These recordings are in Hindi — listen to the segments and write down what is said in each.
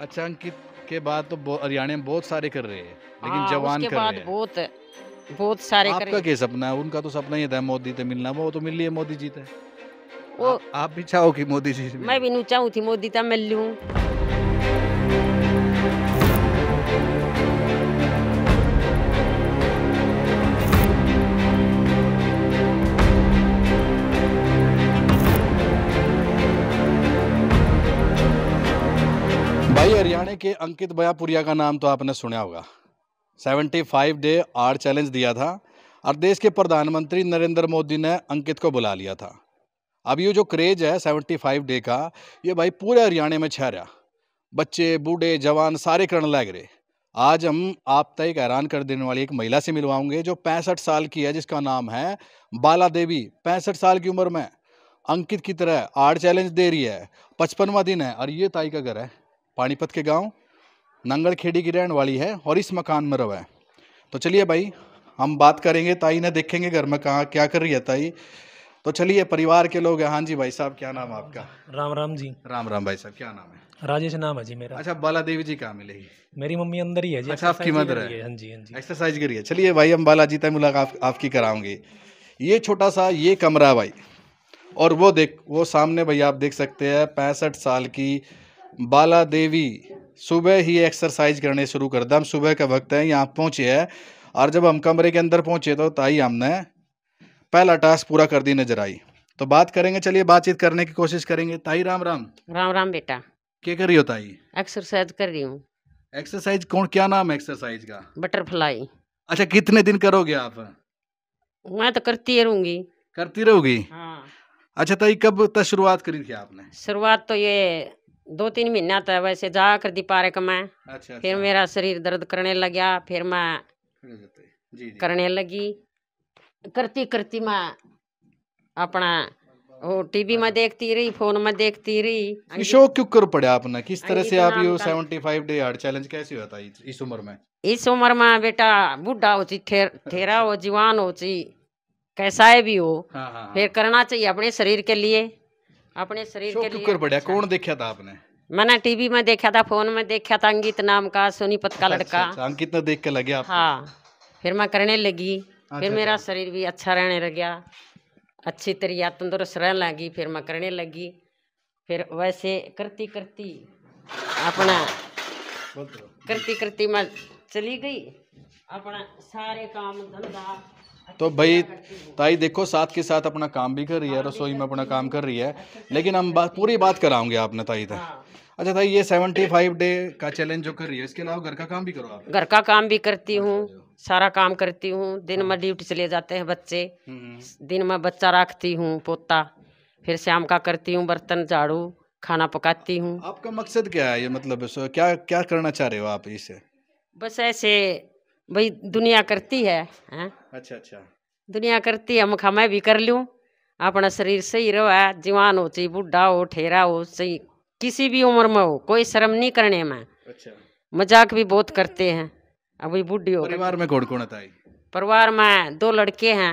अच्छा अंकित के बाद तो हरियाणा में बहुत सारे कर रहे हैं लेकिन हाँ, जवान कर रहे बहुत बहुत सारे आपका क्या सपना है उनका तो सपना ही था मोदी से मिलना वो तो मिल लिया मोदी जी से वो आप भी चाहो कि मोदी जी मैं भी चाहूँ थी मोदी से मिल लूँ देखिए अंकित भयापुरिया का नाम तो आपने सुना होगा 75 डे आर चैलेंज दिया था और देश के प्रधानमंत्री नरेंद्र मोदी ने अंकित को बुला लिया था अब ये जो क्रेज है 75 डे का ये भाई पूरे हरियाणा में छह रहा बच्चे बूढ़े जवान सारे करण लग रहे आज हम आप तक हैरान कर देने वाली एक महिला से मिलवाऊंगे जो पैंसठ साल की है जिसका नाम है बाला देवी पैंसठ साल की उम्र में अंकित की तरह आर्ट चैलेंज दे रही है पचपनवा दिन है और ये ताई का घर है पानीपत के गांव नंगलखेड़ी की रहने वाली है और इस मकान में रवा है तो चलिए भाई हम बात करेंगे ताई ने देखेंगे घर में कहाँ क्या कर रही है ताई तो चलिए परिवार के लोग हैं हाँ जी भाई साहब क्या नाम आपका राम राम जी राम राम भाई साहब क्या नाम है राजेश नाम है जी मेरा अच्छा बाला देवी जी कहाँ मिलेगी मेरी मम्मी अंदर ही है जी अच्छा आपकी मदर है हाँ जी हाँ जी एक्सरसाइज करी है चलिए भाई हम बालाजी तक मुलाकात आपकी कराऊंगी ये छोटा सा ये कमरा भाई और वो देख वो सामने भाई आप देख सकते हैं पैंसठ साल की बाला देवी सुबह ही एक्सरसाइज करने शुरू कर दिया हम सुबह का वक्त है यहाँ पहुँचे हैं और जब हम कमरे के अंदर पहुँचे तो ताई हमने पहला टास्क पूरा कर दी नजर आई तो बात करेंगे चलिए बातचीत करने की कोशिश करेंगे ताई राम राम राम राम बेटा क्या कर रही हो ताई एक्सरसाइज कर रही हूँ एक्सरसाइज कौन क्या नाम है एक्सरसाइज का बटरफ्लाई अच्छा कितने दिन करोगे आप मैं तो करती रहूंगी करती रहोगी हाँ। अच्छा ताई कब तक शुरुआत करी थी आपने शुरुआत तो ये दो तीन महीना तो वैसे जाकर कर दी पार्क में अच्छा, फिर अच्छा। मेरा शरीर दर्द करने लग गया फिर मैं जी, करने लगी करती करती मैं अपना वो टीवी में अच्छा। देखती रही फोन में देखती रही शो क्यों कर पड़ा आपने किस तरह से आप ये seventy five day hard challenge कैसे हुआ था इस उम्र में इस उम्र में बेटा बुढ़ा हो ची अच्छा। ठेरा हो जवान हो ची कैसा है भी हो हाँ, हाँ, हाँ, फिर करना चाहिए अपने शरीर के लिए अपने शरीर के लिए कर बढ़िया कौन देखा था आपने मैंने टीवी में देखा था फोन में देखा था अंकित नाम का सोनीपत का लड़का अच्छा, अच्छा, अंकित ने देख के लगे आप हाँ फिर मैं करने लगी अच्छा, फिर मेरा शरीर भी अच्छा रहने लग गया अच्छी तरह तंदुरुस्त रहने लगी फिर मैं करने लगी फिर वैसे करती करती अपना करती करती मैं चली गई अपना सारे काम धंधा तो भाई ताई देखो साथ के साथ अपना काम भी कर रही है हाँ, रसोई में अपना काम कर रही है लेकिन हम बात पूरी बात कराऊंगे आपने ताई तक अच्छा था ये सेवेंटी फाइव डे का चैलेंज जो कर रही है इसके अलावा घर का काम भी करो आप घर का काम भी करती हूँ अच्छा सारा काम करती हूँ दिन में ड्यूटी हाँ। चले जाते हैं बच्चे हम्म, हम्म। दिन में बच्चा रखती हूँ पोता फिर शाम का करती हूँ बर्तन झाड़ू खाना पकाती हूँ आपका मकसद क्या है ये मतलब क्या क्या करना चाह रहे हो आप इसे बस ऐसे भाई दुनिया करती है, है? अच्छा अच्छा दुनिया करती है मुखा मैं भी कर लूँ अपना शरीर सही रहो जवान हो चाहे बुढ़ा हो ठेरा हो सही किसी भी उम्र में हो कोई शर्म नहीं करने में अच्छा मजाक भी बहुत करते हैं अभी बुढ़ी हो परिवार में कौन कौन आता परिवार में दो लड़के हैं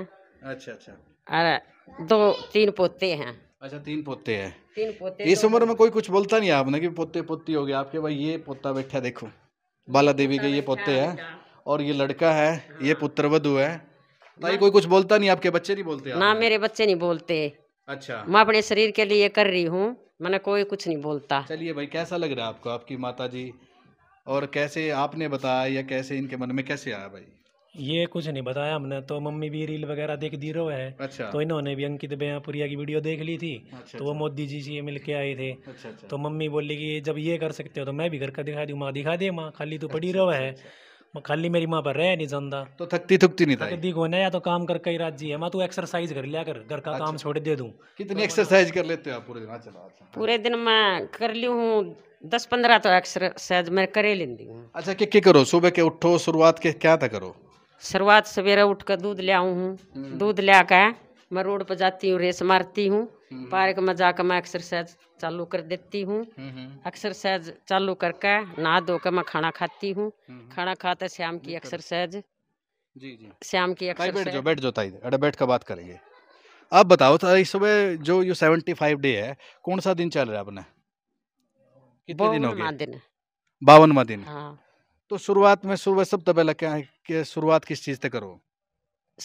अच्छा अच्छा अरे दो तीन पोते हैं अच्छा तीन पोते हैं तीन पोते इस उम्र में कोई कुछ बोलता नहीं आपने की पोते पोती हो गए आपके भाई ये पोता बैठा देखो बाला देवी के ये पोते हैं और ये लड़का है ये पुत्र वधु है भाई हाँ। कोई कुछ बोलता नहीं आपके बच्चे नहीं बोलते ना मेरे बच्चे नहीं बोलते अच्छा मैं अपने शरीर के लिए कर रही हूँ मैंने कोई कुछ नहीं बोलता चलिए भाई कैसा लग रहा है आपको आपकी माता जी और कैसे आपने बताया या कैसे इनके मन में कैसे आया भाई ये कुछ नहीं बताया हमने तो मम्मी भी रील वगैरह देख दी रो है अच्छा। तो इन्होंने भी अंकित बयापुरिया की वीडियो देख ली थी अच्छा, तो वो अच्छा। मोदी जी से मिल के आए थे अच्छा, अच्छा। तो मम्मी बोली कि जब ये कर सकते हो तो मैं भी घर का दिखा दूँ माँ दिखा दे माँ खाली तो पड़ी रो अच्छा, है खाली मेरी माँ पर रहे नहीं जानता तो थकती थकती नहीं था थकती कोने या तो काम कर कई राज्य है मैं तू एक्सरसाइज कर लिया कर घर का अच्छा। काम छोड़ दे दू कितनी एक्सरसाइज कर लेते हो पूरे दिन अच्छा, अच्छा। पूरे दिन मैं कर ली हूँ दस पंद्रह तो एक्सरसाइज मैं कर ही लेती हूँ अच्छा क्या करो सुबह के उठो शुरुआत के क्या था करो शुरुआत सवेरे उठ कर दूध ले आऊँ हूँ हम्म। दूध ले आकर मैं रोड पर जाती हूँ रेस मारती हूँ हम्म। पार्क में जाकर मैं एक्सरसाइज चालू कर देती हूँ एक्सरसाइज हम्म, हम्म। चालू करके नहा धो के मैं खाना खाती हूँ खाना खाते शाम की एक्सरसाइज शाम की बैठ बैठ जाओ अरे बैठ कर बात करेंगे आप बताओ था इस सुबह जो यो सेवेंटी फाइव डे है कौन सा दिन चल रहा है अपने कितने दिन हो गए बावनवा दिन हाँ। तो शुरुआत में सुबह सब तबे क्या शुरुआत किस चीज़ से करो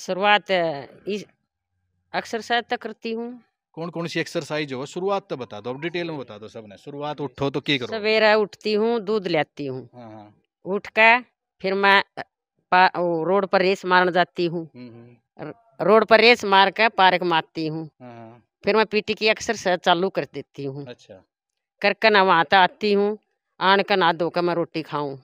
शुरुआत एक्सरसाइज तक करती हूँ कौन कौन सी एक्सरसाइज हो शुरुआत तो बता दो अब डिटेल में बता दो सबने शुरुआत उठो तो की करो सवेरा उठती हूँ दूध लेती हूँ हाँ, हाँ। उठ का फिर मैं रोड पर रेस मारने जाती हूँ हम्म, हम्म। रोड पर रेस मार कर पार्क मारती हूँ हाँ, फिर मैं पीटी की एक्सरसाइज चालू कर देती हूँ अच्छा करके कर ना वहाँ आती हूँ आन कर ना धो कर मैं रोटी खाऊ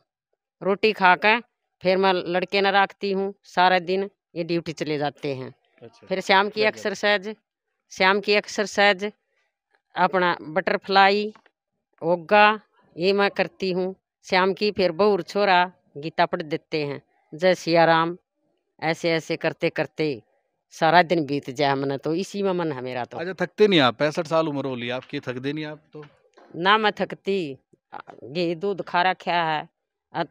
रोटी खा कर फिर मैं लड़के ना रखती हूँ सारा दिन ये ड्यूटी चले जाते हैं अच्छा। फिर शाम की एक्सरसाइज शाम की एक्सरसाइज अपना बटरफ्लाई ओगा ये मैं करती हूँ शाम की फिर बहुर छोरा गीता पढ़ देते हैं जय सिया राम ऐसे ऐसे करते करते सारा दिन बीत जाए हमने तो इसी में मन है मेरा तो अच्छा थकते नहीं आप पैंसठ साल उम्र हो ली आपकी थक दे नहीं आप तो ना मैं थकती घी दूध खा रखा है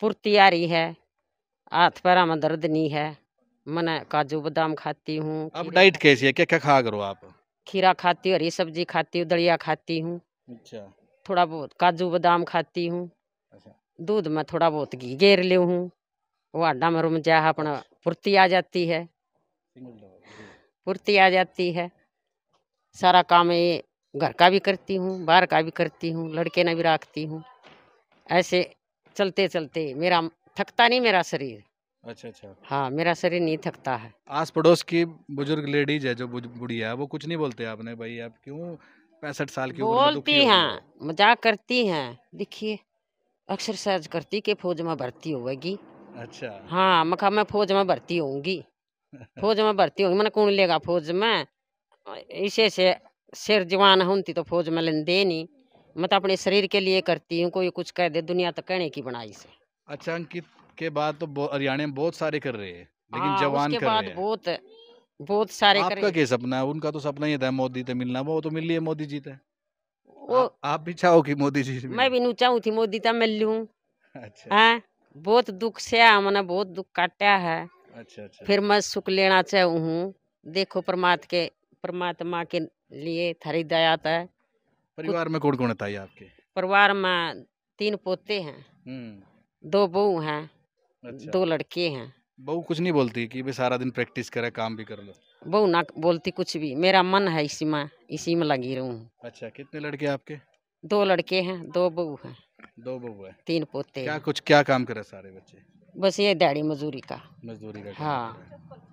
पुरती आ रही है हाथ पैर में दर्द नहीं है मैंने काजू बादाम खाती हूँ अब डाइट कैसी है क्या क्या खा करो आप खीरा खाती हूँ हरी सब्जी खाती हूँ दलिया खाती हूँ अच्छा थोड़ा बहुत काजू बादाम खाती हूँ अच्छा। दूध में थोड़ा बहुत घी घेर ले हूँ वो आडा में रुम जा अपना फुर्ती अच्छा। आ जाती है फुर्ती आ जाती है सारा काम ये घर का भी करती हूँ बाहर का भी करती हूँ लड़के ने भी रखती हूँ ऐसे चलते चलते मेरा थकता नहीं मेरा शरीर अच्छा अच्छा हाँ मेरा शरीर नहीं थकता है आस पड़ोस की बुजुर्ग लेडीज है जो बुढ़िया है वो कुछ नहीं बोलते आपने भाई आप क्यों पैंसठ साल की बोलती हैं मजाक करती हैं देखिए एक्सरसाइज करती के फौज में भर्ती होगी अच्छा हाँ मखा मैं फौज में भर्ती होंगी फौज में भर्ती होगी मैंने कौन लेगा फौज में इसे से सिर जवान होती तो फौज में लेन दे नहीं मैं तो अपने शरीर के लिए करती हूँ कोई कुछ कह दे दुनिया तो कहने की बनाई से अच्छा अंकित आपके बाद तो हरियाणा में बहुत सारे कर रहे हैं लेकिन हाँ, जवान कर रहे हैं बहुत बहुत सारे आपका क्या सपना है उनका तो सपना ही था मोदी से मिलना वो तो मिल लिया मोदी जी से वो आप भी चाहो कि मोदी जी मैं भी नहीं चाहूँ थी मोदी से मिल लू अच्छा हाँ, बहुत दुख से मैंने बहुत दुख काटा है अच्छा अच्छा फिर मैं सुख लेना चाहू हूँ देखो परमात के परमात्मा के लिए थारी दया था तो परिवार में कौन कौन था आपके परिवार में तीन पोते हैं हम्म। दो बहू हैं अच्छा। दो लड़के हैं बहू कुछ नहीं बोलती कि भी सारा दिन प्रैक्टिस करे काम भी कर लो बहू ना बोलती कुछ भी मेरा मन है इसी में इसी में लगी रहूँ अच्छा कितने लड़के आपके दो लड़के हैं दो बहू हैं दो बहू है तीन पोते क्या कुछ क्या काम करे सारे बच्चे बस ये डैडी मजदूरी का मजदूरी का हाँ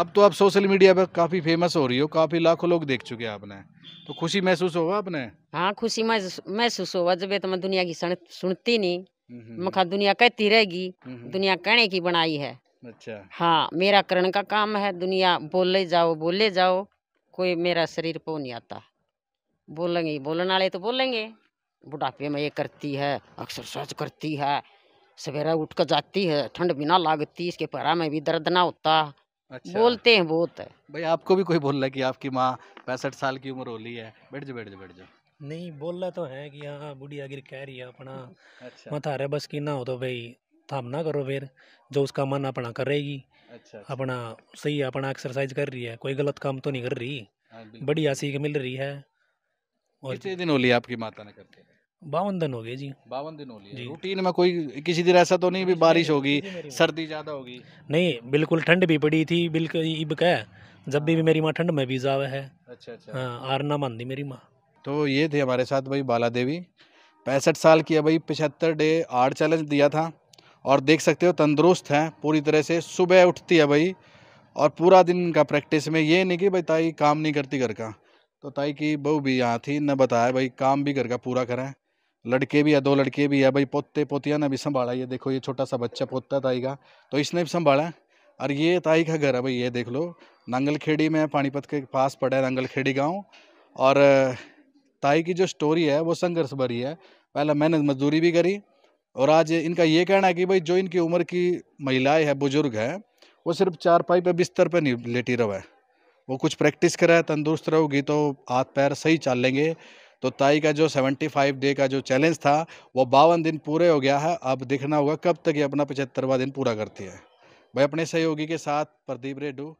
अब तो आप सोशल मीडिया पर काफी फेमस हो रही हो काफी लाखों लोग देख चुके हैं आपने तो खुशी महसूस होगा आपने हाँ खुशी महसूस होगा जब तो मैं दुनिया की सुनती नहीं मखा दुनिया कहती रहेगी दुनिया कहने की बनाई है अच्छा हाँ मेरा करण का काम है दुनिया बोले जाओ बोले जाओ कोई मेरा शरीर पो नहीं आता बोलेंगे बोलने वाले तो बोलेंगे बुढ़ापे में ये करती है एक्सरसाइज करती है सवेरा उठ कर जाती है ठंड बिना लागती इसके पैरा में भी दर्द ना होता अच्छा। बोलते हैं बहुत है। भाई आपको भी कोई बोल रहा है कि आपकी माँ पैंसठ साल की उम्र होली है बैठ जाओ बैठ जाओ बैठ जाओ नहीं बोला तो है कि हाँ बुढ़िया गिर कह रही है अपना अच्छा मत हारे बस की ना हो तो भाई थाम ना करो फिर जो उसका मन अपना करेगी अच्छा, अच्छा, अपना सही अपना एक्सरसाइज कर रही है कोई गलत काम तो नहीं कर रही हाँ, बढ़िया सीख मिल रही है और कितने दिन हो लिया आपकी माता ने करते बावन दिन हो गए जी बावन दिन हो लिए रूटीन में कोई किसी दिन ऐसा तो नहीं भी बारिश होगी सर्दी ज़्यादा होगी नहीं बिल्कुल ठंड भी पड़ी थी बिल्कुल इब कह जब भी हाँ। मेरी माँ ठंड में भी जावे है अच्छा अच्छा हाँ आरना मानती मेरी माँ तो ये थे हमारे साथ भाई बाला देवी पैंसठ साल की है भाई पचहत्तर डे आठ चैलेंज दिया था और देख सकते हो तंदुरुस्त हैं पूरी तरह से सुबह उठती है भाई और पूरा दिन का प्रैक्टिस में ये नहीं कि भाई ताई काम नहीं करती घर का तो ताई की बहू भी यहाँ थी ने बताया भाई काम भी घर का पूरा करें लड़के भी है दो लड़के भी है भाई पोते पोतियाँ ने भी संभाला ये देखो ये छोटा सा बच्चा पोता ताई का तो इसने भी संभाला और ये ताई का घर है भाई ये देख लो नंगलखेड़ी में पानीपत के पास पड़ा है नंगलखेड़ी गाँव और ताई की जो स्टोरी है वो संघर्ष भरी है पहले मैंने मजदूरी भी करी और आज इनका ये कहना है कि भाई जो इनकी उम्र की महिलाएं हैं बुजुर्ग हैं वो सिर्फ चार पाई पे बिस्तर पे नहीं लेटी रहो है वो कुछ प्रैक्टिस करे तंदुरुस्त रहोगी तो हाथ पैर सही चाल लेंगे तो ताई का जो 75 डे का जो चैलेंज था वो बावन दिन पूरे हो गया है अब देखना होगा कब तक ये अपना पचहत्तरवा दिन पूरा करती है भाई अपने सहयोगी के साथ प्रदीप रेडू